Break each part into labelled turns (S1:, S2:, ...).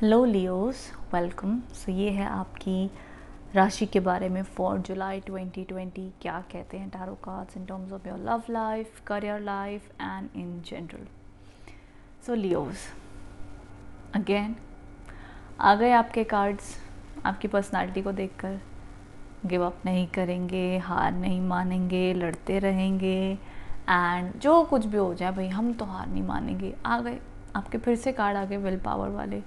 S1: Hello Leos welcome so ये है आपकी राशि के बारे में फॉर जुलाई 2020 क्या कहते हैं tarot cards in terms of your love life career life and in general so Leos again आ गए आपके कार्ड्स आपकी पर्सनालिटी को देखकर गिव अप नहीं करेंगे हार नहीं मानेंगे लड़ते रहेंगे एंड जो कुछ भी हो जाए भाई हम तो हार नहीं मानेंगे आ गए आपके फिर से कार्ड आ गए विल पावर वाले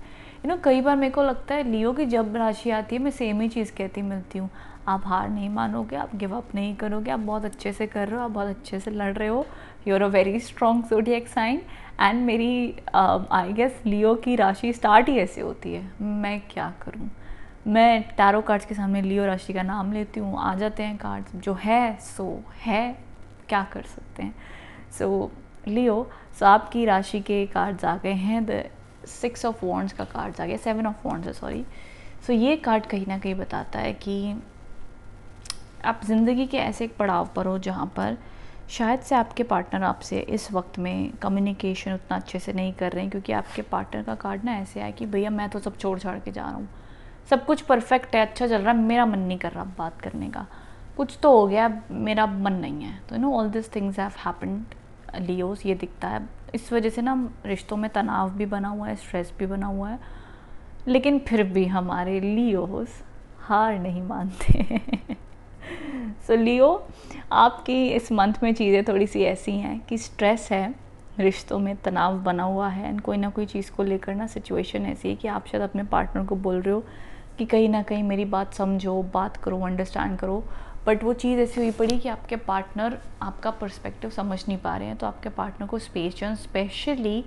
S1: यू नो कई बार मेरे को लगता है लियो की जब राशि आती है मैं सेम ही चीज़ कहती मिलती हूँ आप हार नहीं मानोगे आप गिव अप नहीं करोगे आप बहुत अच्छे से कर रहे हो आप बहुत अच्छे से लड़ रहे हो you are a very strong zodiac sign and मेरी आई गेस लियो की राशि स्टार्ट ही ऐसे होती है मैं क्या करूँ मैं टैरो कार्ड्स के सामने लियो राशि का नाम लेती हूँ आ जाते हैं कार्ड्स जो है सो है क्या कर सकते हैं सो लियो सो आपकी राशि के कार्ड्स आ गए हैं द सिक्स ऑफ वॉन्ट्स का कार्ड आ गया सेवन ऑफ वॉन्ट्स है सॉरी सो ये कार्ड कहीं ना कहीं बताता है कि आप ज़िंदगी के ऐसे एक पड़ाव पर हो जहाँ पर शायद से आपके पार्टनर आपसे इस वक्त में कम्युनिकेशन उतना अच्छे से नहीं कर रहे हैं क्योंकि आपके पार्टनर का कार्ड ना ऐसे है कि भैया मैं तो सब छोड़ छाड़ के जा रहा हूँ सब कुछ परफेक्ट है अच्छा चल रहा है मेरा मन नहीं कर रहा बात करने का कुछ तो हो गया मेरा मन नहीं है तो you know all this things have happen Leos ये दिखता है इस वजह से ना रिश्तों में तनाव भी बना हुआ है स्ट्रेस भी बना हुआ है लेकिन फिर भी हमारे लियोस हार नहीं मानते सो so, लियो आपकी इस मंथ में चीज़ें थोड़ी सी ऐसी हैं कि स्ट्रेस है रिश्तों में तनाव बना हुआ है एंड कोई ना कोई चीज़ को लेकर ना सिचुएशन ऐसी है कि आप शायद अपने पार्टनर को बोल रहे हो कि कहीं ना कहीं मेरी बात समझो बात करो अंडरस्टैंड करो बट वो चीज़ ऐसी हुई पड़ी कि आपके पार्टनर आपका पर्सपेक्टिव समझ नहीं पा रहे हैं तो आपके पार्टनर को चाहिए स्पेशली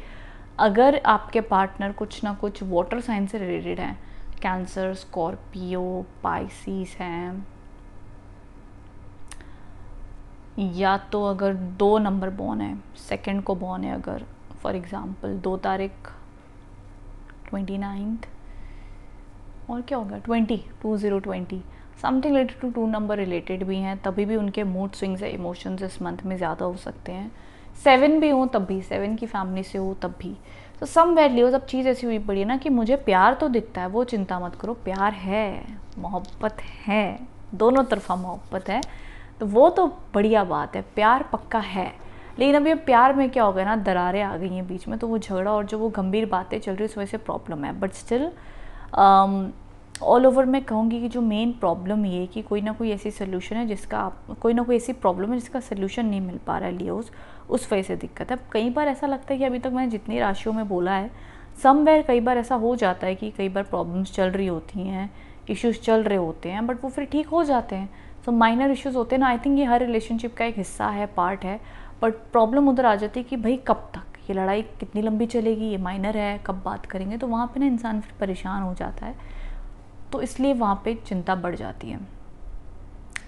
S1: अगर आपके पार्टनर कुछ ना कुछ वाटर साइंस से रिलेटेड हैं कैंसर स्कॉर्पियो पाइसिस हैं या तो अगर दो नंबर बॉन है सेकंड को बॉन है अगर फॉर एग्जांपल दो तारीख ट्वेंटी नाइन्थ और क्या होगा twenty two zero twenty something related to two number related भी हैं तभी भी उनके मूड स्विंग्स या इमोशंस इस मंथ में ज़्यादा हो सकते हैं सेवन भी हो तब भी सेवन की फैमिली से हो तब भी तो सम वैल्यूज अब चीज़ ऐसी हुई पड़ी है ना कि मुझे प्यार तो दिखता है वो चिंता मत करो प्यार है मोहब्बत है दोनों तरफा मोहब्बत है तो वो तो बढ़िया बात है प्यार पक्का है लेकिन अभी प्यार में क्या हो गया ना दरारें आ गई हैं बीच में तो वो झगड़ा और जो वो गंभीर बातें चल रही है उस वजह से प्रॉब्लम है बट स्टिल ऑल ओवर मैं कहूँगी कि जो मेन प्रॉब्लम ये कि कोई ना कोई ऐसी सोल्यूशन है जिसका आप कोई ना कोई ऐसी प्रॉब्लम है जिसका सोल्यूशन नहीं मिल पा रहा है लियोस उस वजह से दिक्कत है कई बार ऐसा लगता है कि अभी तक मैंने जितनी राशियों में बोला है समवेयर कई बार ऐसा हो जाता है कि कई बार प्रॉब्लम्स चल रही होती हैं इश्यूज़ चल रहे होते हैं बट वो फिर ठीक हो जाते हैं सो माइनर इश्यूज़ होते हैं ना आई थिंक ये हर रिलेशनशिप का एक हिस्सा है पार्ट है बट प्रॉब्लम उधर आ जाती है कि भाई कब तक ये लड़ाई कितनी लंबी चलेगी ये माइनर है कब बात करेंगे तो वहाँ पर ना इंसान फिर परेशान हो जाता है तो इसलिए वहाँ पे चिंता बढ़ जाती है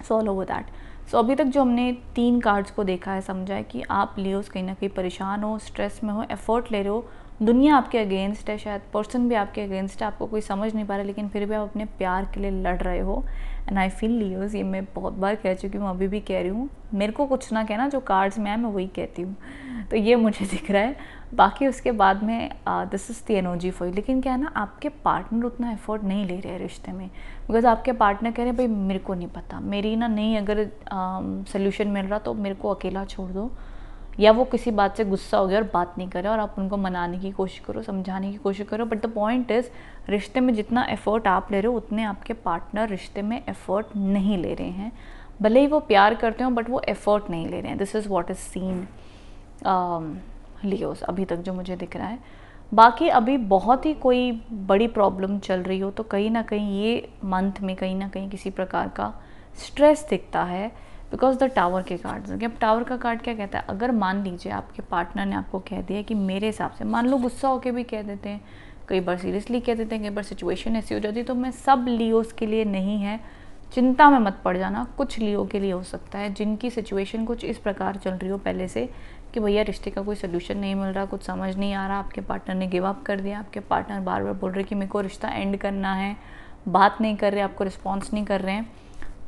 S1: so all over that so अभी तक जो हमने तीन कार्ड्स को देखा है समझा है कि आप लियोस कहीं ना कहीं परेशान हो स्ट्रेस में हो एफर्ट ले रहे हो दुनिया आपके अगेंस्ट है शायद पर्सन भी आपके अगेंस्ट है आपको कोई समझ नहीं पा रहा लेकिन फिर भी आप अपने प्यार के लिए लड़ रहे हो एंड आई फील लीवर्स ये मैं बहुत बार कह चुकी हूँ अभी भी कह रही हूँ मेरे को कुछ ना कहना जो कार्ड्स में आए मैं वही कहती हूँ तो ये मुझे दिख रहा है बाकी उसके बाद में this is the energy for you लेकिन क्या है ना आपके पार्टनर उतना एफर्ट नहीं ले रहे रिश्ते में बिकॉज आपके पार्टनर कह रहे हैं भाई मेरे को नहीं पता मेरी ना नहीं अगर सोल्यूशन मिल रहा तो मेरे को अकेला छोड़ दो या वो किसी बात से गुस्सा हो गया और बात नहीं करे और आप उनको मनाने की कोशिश करो समझाने की कोशिश करो बट द पॉइंट इज़ रिश्ते में जितना एफर्ट आप ले रहे हो उतने आपके पार्टनर रिश्ते में एफर्ट नहीं ले रहे हैं भले ही वो प्यार करते हो बट वो एफर्ट नहीं ले रहे हैं this is what is seen Leos अभी तक जो मुझे दिख रहा है बाकी अभी बहुत ही कोई बड़ी प्रॉब्लम चल रही हो तो कहीं ना कहीं ये मंथ में कहीं ना कहीं किसी प्रकार का स्ट्रेस दिखता है बिकॉज द टावर के कार्ड्स अब टावर का कार्ड क्या कहता है अगर मान लीजिए आपके पार्टनर ने आपको कह दिया कि मेरे हिसाब से मान लो गुस्सा होकर भी कह देते हैं कई बार सीरियसली कह देते हैं कई बार सिचुएशन ऐसी हो जाती है तो मैं सब लियोस के लिए नहीं है चिंता में मत पड़ जाना कुछ लियो के लिए हो सकता है जिनकी सिचुएशन कुछ इस प्रकार चल रही हो पहले से कि भैया रिश्ते का कोई सोल्यूशन नहीं मिल रहा कुछ समझ नहीं आ रहा आपके पार्टनर ने गिव अप कर दिया आपके पार्टनर बार बार बोल रहे कि मेरे को रिश्ता एंड करना है बात नहीं कर रहे आपको रिस्पॉन्स नहीं कर रहे हैं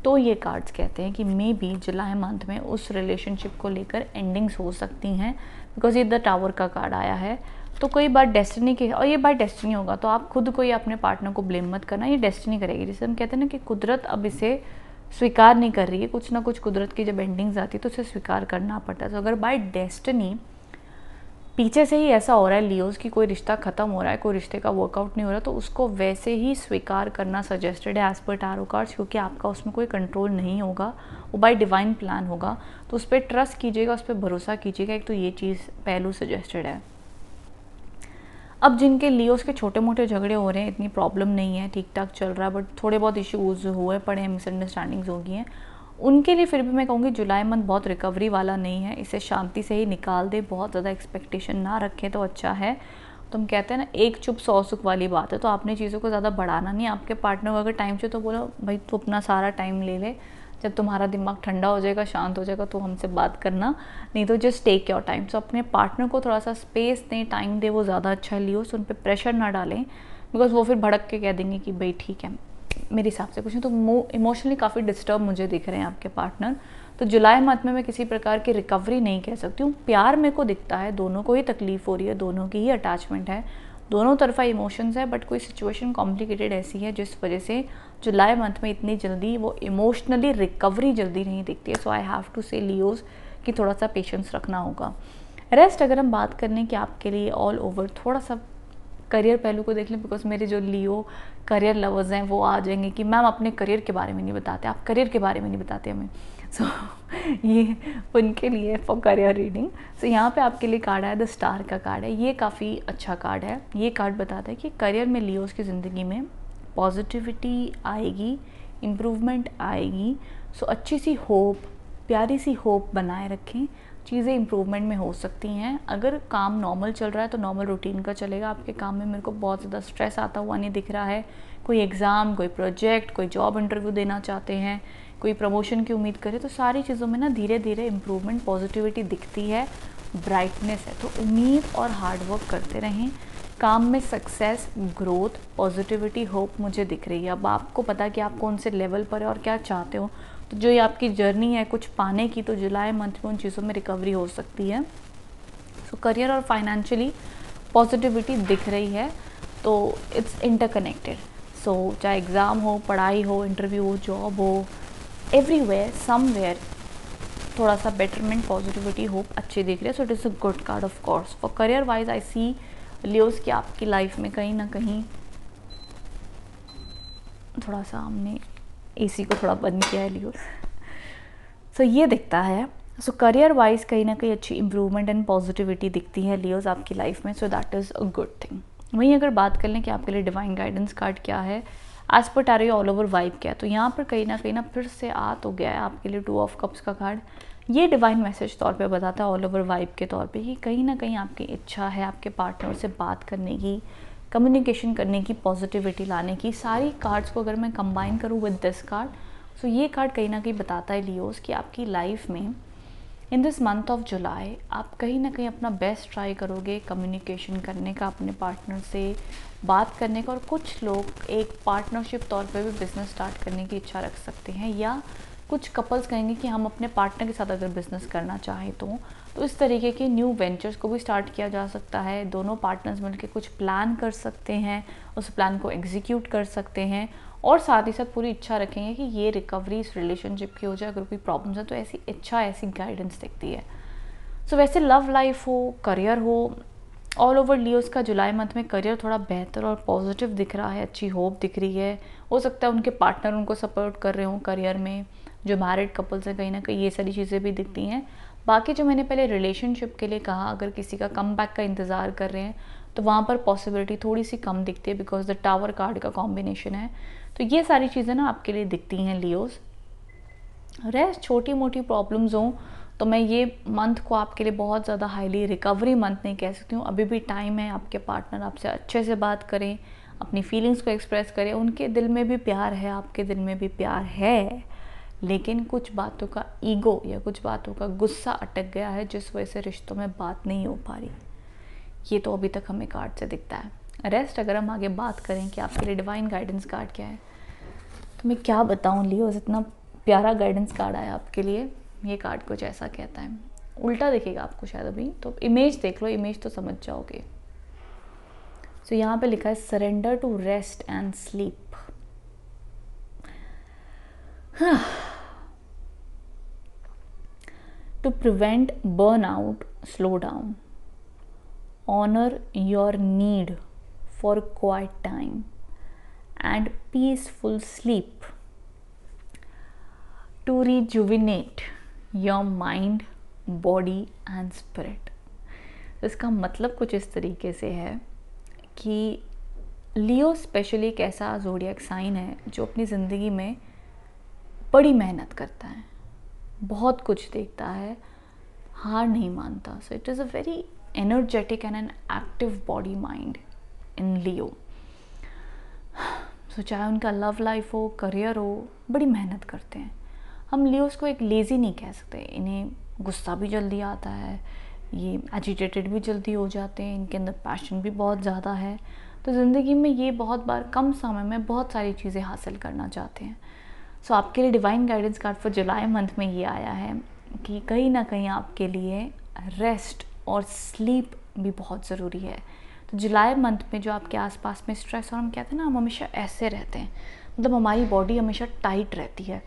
S1: तो ये कार्ड्स कहते हैं कि मे बी जुलाई मंथ में उस रिलेशनशिप को लेकर एंडिंग्स हो सकती हैं बिकॉज ये द टावर का कार्ड आया है तो कोई बार डेस्टिनी के और ये बाय डेस्टिनी होगा तो आप खुद को या अपने पार्टनर को ब्लेम मत करना ये डेस्टिनी करेगी जैसे हम कहते हैं ना कि कुदरत अब इसे स्वीकार नहीं कर रही है कुछ ना कुछ कुदरत की जब एंडिंग्स आती है तो उसे स्वीकार करना पड़ता है तो अगर बाय डेस्टनी पीछे से ही ऐसा हो रहा है लियोज की कोई रिश्ता ख़त्म हो रहा है कोई रिश्ते का वर्कआउट नहीं हो रहा तो उसको वैसे ही स्वीकार करना सजेस्टेड है एज़ पर टारो कार्ड्स क्योंकि आपका उसमें कोई कंट्रोल नहीं होगा वो बाई डिवाइन प्लान होगा तो उस पर ट्रस्ट कीजिएगा उस पर भरोसा कीजिएगा एक तो ये चीज़ पहलू सजेस्टेड है अब जिनके लियोज के छोटे मोटे झगड़े हो रहे हैं इतनी प्रॉब्लम नहीं है ठीक ठाक चल रहा है बट थोड़े बहुत इश्यूज़ हुए पड़े हैं मिसअंडरस्टैंडिंग्स हो गई हैं उनके लिए फिर भी मैं कहूँगी जुलाई मंथ बहुत रिकवरी वाला नहीं है इसे शांति से ही निकाल दें बहुत ज़्यादा एक्सपेक्टेशन ना रखें तो अच्छा है तुम तो कहते हैं ना एक चुप सौ सुख वाली बात है तो आपने चीज़ों को ज़्यादा बढ़ाना नहीं आपके पार्टनर को अगर टाइम चाहिए तो बोलो भाई तू अपना सारा टाइम ले ले जब तुम्हारा दिमाग ठंडा हो जाएगा शांत हो जाएगा तो हमसे बात करना नहीं तो just take your time so अपने पार्टनर को थोड़ा सा स्पेस दें टाइम दें वो ज़्यादा अच्छा लियो सो उन पर प्रेशर ना डालें बिकॉज वो फिर भड़क के कह देंगे कि भाई ठीक है मेरे हिसाब से कुछ तो इमोशनली काफ़ी डिस्टर्ब मुझे दिख रहे हैं आपके पार्टनर तो जुलाई मंथ में मैं किसी प्रकार की रिकवरी नहीं कह सकती हूँ प्यार मेरे को दिखता है दोनों को ही तकलीफ़ हो रही है दोनों की ही अटैचमेंट है दोनों तरफा इमोशंस है बट कोई सिचुएशन कॉम्प्लिकेटेड ऐसी है जिस वजह से जुलाई मंथ में इतनी जल्दी वो इमोशनली रिकवरी जल्दी नहीं दिखती है so I have to say Leos कि थोड़ा सा पेशेंस रखना होगा रेस्ट अगर हम बात लें कि आपके लिए ऑल ओवर थोड़ा सा करियर पहलू को देख लें बिकॉज मेरे जो लियो करियर लवर्स हैं वो आ जाएंगे कि मैम अपने करियर के बारे में नहीं बताते आप करियर के बारे में नहीं बताते हमें सो so, ये उनके लिए फॉर करियर रीडिंग सो यहाँ पे आपके लिए कार्ड आया द स्टार का कार्ड है ये काफ़ी अच्छा कार्ड है ये कार्ड बताता है कि करियर में लियोज़ की ज़िंदगी में पॉजिटिविटी आएगी इम्प्रूवमेंट आएगी सो so, अच्छी सी होप प्यारी सी होप बनाए रखें चीज़ें इम्प्रूवमेंट में हो सकती हैं अगर काम नॉर्मल चल रहा है तो नॉर्मल रूटीन का चलेगा आपके काम में मेरे को बहुत ज़्यादा स्ट्रेस आता हुआ नहीं दिख रहा है कोई एग्ज़ाम कोई प्रोजेक्ट कोई जॉब इंटरव्यू देना चाहते हैं कोई प्रमोशन की उम्मीद करें तो सारी चीज़ों में ना धीरे धीरे इम्प्रूवमेंट पॉजिटिविटी दिखती है ब्राइटनेस है तो उम्मीद और हार्डवर्क करते रहें काम में सक्सेस ग्रोथ पॉजिटिविटी होप मुझे दिख रही है अब आपको पता कि आप कौन से लेवल पर है और क्या चाहते हो जो ये आपकी जर्नी है कुछ पाने की तो जुलाई मंथ में उन चीज़ों में रिकवरी हो सकती है सो करियर और फाइनेंशियली पॉजिटिविटी दिख रही है तो इट्स इंटरकनेक्टेड सो चाहे एग्ज़ाम हो पढ़ाई हो इंटरव्यू हो जॉब हो एवरीवेयर समवेयर थोड़ा सा बेटरमेंट पॉजिटिविटी होप अच्छी दिख रही है so it is a good card of course for career wise I see Leos की आपकी लाइफ में कहीं ना कहीं थोड़ा सा हमने एसी को थोड़ा बंद किया है लियो सो so, ये दिखता है सो करियर वाइज कहीं ना कहीं अच्छी इंप्रूवमेंट एंड पॉजिटिविटी दिखती है लियोज आपकी लाइफ में so that is a good thing वहीं अगर बात कर लें कि आपके लिए डिवाइन गाइडेंस कार्ड क्या है as per tarot all over vibe क्या है तो यहाँ पर कहीं ना कहीं ना फिर से आ तो गया है आपके लिए टू ऑफ कप्स का कार्ड ये डिवाइन मैसेज तौर पे बताता है ऑल ओवर वाइब के तौर पे कि कहीं ना कहीं आपकी इच्छा है आपके पार्टनर से बात करने की कम्युनिकेशन करने की पॉजिटिविटी लाने की सारी कार्ड्स को अगर मैं कंबाइन करूँ विद दिस कार्ड सो ये कार्ड कहीं ना कहीं बताता है लियोस कि आपकी लाइफ में in this month of July आप कहीं ना कहीं अपना बेस्ट ट्राई करोगे कम्युनिकेशन करने का अपने पार्टनर से बात करने का और कुछ लोग एक पार्टनरशिप तौर पर भी बिज़नेस स्टार्ट करने की इच्छा रख सकते हैं या कुछ कपल्स कहेंगे कि हम अपने पार्टनर के साथ अगर बिज़नेस करना चाहें तो तो इस तरीके के न्यू वेंचर्स को भी स्टार्ट किया जा सकता है दोनों पार्टनर्स मिलकर कुछ प्लान कर सकते हैं उस प्लान को एग्जीक्यूट कर सकते हैं और साथ ही साथ पूरी इच्छा रखेंगे कि ये रिकवरी इस रिलेशनशिप की हो जाए अगर कोई प्रॉब्लम्स है तो ऐसी इच्छा ऐसी गाइडेंस दिखती है सो so, वैसे लव लाइफ हो करियर हो ऑल ओवर लियोस का जुलाई मंथ में करियर थोड़ा बेहतर और पॉजिटिव दिख रहा है अच्छी होप दिख रही है हो सकता है उनके पार्टनर उनको सपोर्ट कर रहे हों करियर में जो मैरिड कपल्स हैं कहीं ना कहीं ये सारी चीज़ें भी दिखती हैं बाकी जो मैंने पहले रिलेशनशिप के लिए कहा अगर किसी का कम बैक का इंतज़ार कर रहे हैं तो वहाँ पर पॉसिबिलिटी थोड़ी सी कम दिखती है बिकॉज द टावर कार्ड का कॉम्बिनेशन है तो ये सारी चीज़ें ना आपके लिए दिखती हैं लियोस रेस्ट छोटी मोटी प्रॉब्लम्स हों तो मैं ये मंथ को आपके लिए बहुत ज़्यादा हाईली रिकवरी मंथ नहीं कह सकती हूँ अभी भी टाइम है आपके पार्टनर आपसे अच्छे से बात करें अपनी फीलिंग्स को एक्सप्रेस करें उनके दिल में भी प्यार है आपके दिल में भी प्यार है लेकिन कुछ बातों का ईगो या कुछ बातों का गुस्सा अटक गया है जिस वजह से रिश्तों में बात नहीं हो पा रही ये तो अभी तक हमें कार्ड से दिखता है रेस्ट अगर हम आगे बात करें कि आपके लिए डिवाइन गाइडेंस कार्ड क्या है तो मैं क्या बताऊँ लियो इतना प्यारा गाइडेंस कार्ड आया आपके लिए ये कार्ड कुछ ऐसा कहता है उल्टा दिखेगा आपको शायद अभी तो इमेज देख लो इमेज तो समझ जाओगे सो so, यहाँ पे लिखा है surrender to rest and sleep to prevent burnout, slow down. Honor your need for quiet time and peaceful sleep. To rejuvenate your mind, body and spirit. तो इसका मतलब कुछ इस तरीके से है कि लियो स्पेशली एक ऐसा जोडियक साइन है जो अपनी ज़िंदगी में बड़ी मेहनत करता है बहुत कुछ देखता है हार नहीं मानता so it is a very energetic and an active body mind in Leo so चाहे उनका लव लाइफ हो करियर हो बड़ी मेहनत करते हैं हम लियोस को एक लेज़ी नहीं कह सकते इन्हें गुस्सा भी जल्दी आता है ये एजिटेटेड भी जल्दी हो जाते हैं इनके अंदर पैशन भी बहुत ज़्यादा है तो ज़िंदगी में ये बहुत बार कम समय में बहुत सारी चीज़ें हासिल करना चाहते हैं सो so, आपके लिए divine guidance card for July month में ये आया है कि कहीं ना कहीं आपके लिए रेस्ट और स्लीप भी बहुत ज़रूरी है तो जुलाई मंथ में जो आपके आसपास में स्ट्रेस और हम कहते हैं ना हम हमेशा ऐसे रहते हैं मतलब हमारी बॉडी हमेशा टाइट रहती है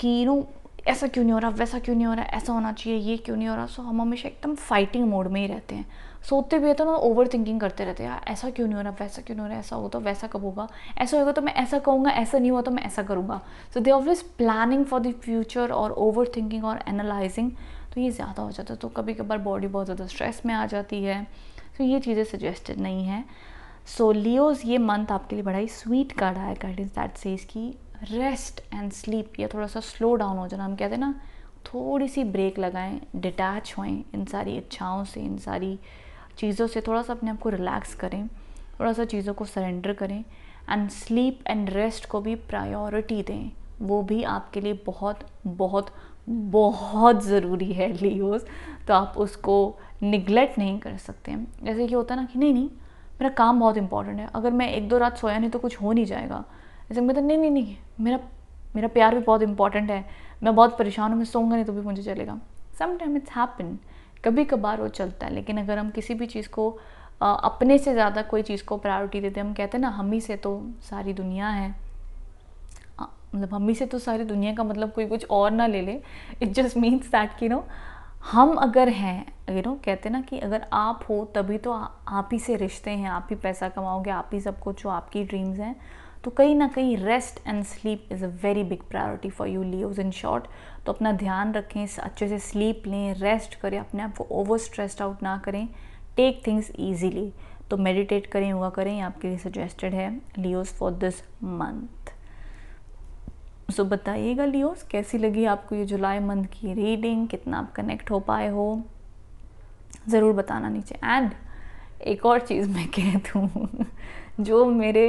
S1: कि यू नो ऐसा क्यों नहीं हो रहा वैसा क्यों नहीं हो रहा ऐसा होना चाहिए ये क्यों नहीं हो रहा सो हम हमेशा एकदम फाइटिंग मोड में ही रहते हैं सोते भी है तो ना ओवर थिंकिंग करते रहते यार ऐसा क्यों नहीं हो रहा वैसा क्यों नहीं हो रहा ऐसा हो तो वैसा कब होगा ऐसा होगा तो मैं ऐसा कहूँगा ऐसा नहीं हुआ तो मैं ऐसा करूँगा so they always planning for the future और ओवर थिंकिंग और एनालाइजिंग तो ये ज़्यादा हो जाता है तो कभी कभार बॉडी बहुत ज़्यादा स्ट्रेस में आ जाती है तो ये चीज़ें सजेस्टेड नहीं है सो लियोज ये मंथ आपके लिए बड़ा ही स्वीट कार्ड आया गाइडेंस दैट सेज इसकी रेस्ट एंड स्लीप या थोड़ा सा स्लो डाउन हो जाना हम कहते हैं ना थोड़ी सी ब्रेक लगाएं डिटैच होएं इन सारी इच्छाओं से इन सारी चीज़ों से थोड़ा सा अपने आप को रिलैक्स करें थोड़ा सा चीज़ों को सरेंडर करें एंड स्लीप एंड रेस्ट को भी प्रायोरिटी दें वो भी आपके लिए बहुत बहुत बहुत ज़रूरी है लियोस तो आप उसको निगलेक्ट नहीं कर सकते जैसे कि होता है ना कि नहीं नहीं मेरा काम बहुत इंपॉर्टेंट है अगर मैं एक दो रात सोया नहीं तो कुछ हो नहीं जाएगा जैसे मैं तो, नहीं नहीं नहीं मेरा मेरा प्यार भी बहुत इंपॉर्टेंट है मैं बहुत परेशान हूँ मैं सोऊंगा नहीं तो भी मुझे चलेगा समटाइम इट्स हैपन कभी कभार वो चलता है लेकिन अगर हम किसी भी चीज़ को अपने से ज़्यादा कोई चीज़ को प्रायोरिटी देते हम कहते हैं ना हम ही से तो सारी दुनिया है मतलब हम ही से तो सारी दुनिया का मतलब कोई कुछ और ना ले ले इट जस्ट मीन्स दैट कि नो हम अगर हैं यू नो कहते ना कि अगर आप हो तभी तो आप ही से रिश्ते हैं आप ही पैसा कमाओगे आप ही सब कुछ जो आपकी ड्रीम्स हैं तो कहीं ना कहीं rest and sleep is a very big priority for you Leos in short तो अपना ध्यान रखें अच्छे से स्लीप लें रेस्ट करें अपने आप को ओवर स्ट्रेस्ड आउट ना करें टेक थिंग्स ईजीली तो मेडिटेट करें योगा करें ये आपके लिए सजेस्टेड है Leos for this month so बताइएगा लियोस कैसी लगी आपको ये जुलाई मंथ की रीडिंग कितना आप कनेक्ट हो पाए हो ज़रूर बताना नीचे एंड एक और चीज़ मैं कह दूँ जो मेरे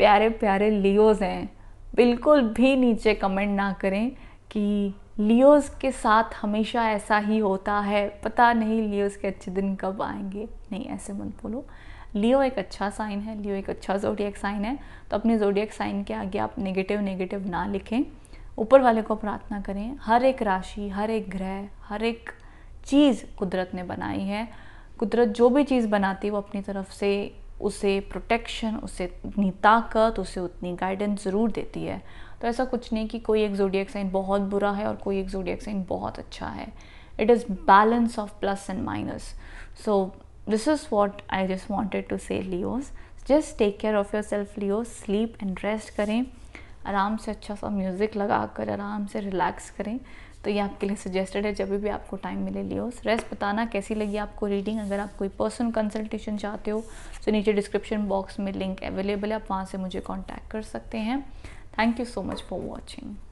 S1: प्यारे प्यारे लियोज़ हैं बिल्कुल भी नीचे कमेंट ना करें कि लियोज़ के साथ हमेशा ऐसा ही होता है पता नहीं लियोज़ के अच्छे दिन कब आएंगे नहीं ऐसे मत बोलो लियो एक अच्छा साइन है लियो एक अच्छा जोडियक साइन है तो अपने जोडियक साइन के आगे आप नेगेटिव नेगेटिव ना लिखें ऊपर वाले को प्रार्थना करें हर एक राशि हर एक ग्रह हर एक चीज़ कुदरत ने बनाई है कुदरत जो भी चीज़ बनाती है वो अपनी तरफ से उसे प्रोटेक्शन उसे उतनी ताकत उसे उतनी गाइडेंस ज़रूर देती है तो ऐसा कुछ नहीं कि कोई एक जोडियक साइन बहुत बुरा है और कोई एक जोडियक साइन बहुत अच्छा है is balance of plus and minus so this is what I just wanted to say Leos just take care of yourself Leo sleep and rest करें आराम से अच्छा सा म्यूज़िक लगा कर आराम से रिलैक्स करें तो ये आपके लिए सजेस्टेड है जब भी आपको टाइम मिले लियो रेस्ट बताना कैसी लगी आपको रीडिंग अगर आप कोई पर्सनल कंसल्टेशन चाहते हो तो नीचे डिस्क्रिप्शन बॉक्स में लिंक अवेलेबल है आप वहाँ से मुझे कॉन्टैक्ट कर सकते हैं thank you so much for watching